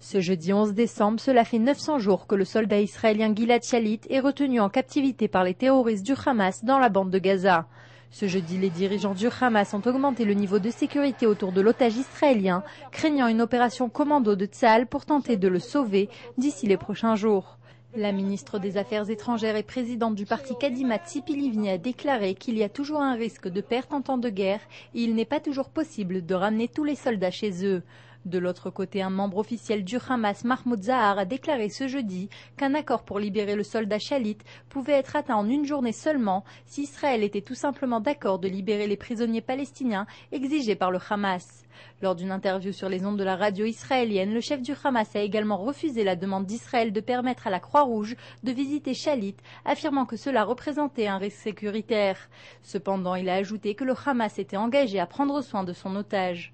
Ce jeudi 11 décembre, cela fait 900 jours que le soldat israélien Gilad Shalit est retenu en captivité par les terroristes du Hamas dans la bande de Gaza. Ce jeudi, les dirigeants du Hamas ont augmenté le niveau de sécurité autour de l'otage israélien, craignant une opération commando de Tsal pour tenter de le sauver d'ici les prochains jours. La ministre des Affaires étrangères et présidente du parti Kadima Tzipi Livni a déclaré qu'il y a toujours un risque de perte en temps de guerre et il n'est pas toujours possible de ramener tous les soldats chez eux. De l'autre côté, un membre officiel du Hamas, Mahmoud Zahar, a déclaré ce jeudi qu'un accord pour libérer le soldat Shalit pouvait être atteint en une journée seulement si Israël était tout simplement d'accord de libérer les prisonniers palestiniens exigés par le Hamas. Lors d'une interview sur les ondes de la radio israélienne, le chef du Hamas a également refusé la demande d'Israël de permettre à la Croix-Rouge de visiter Chalit, affirmant que cela représentait un risque sécuritaire. Cependant, il a ajouté que le Hamas était engagé à prendre soin de son otage.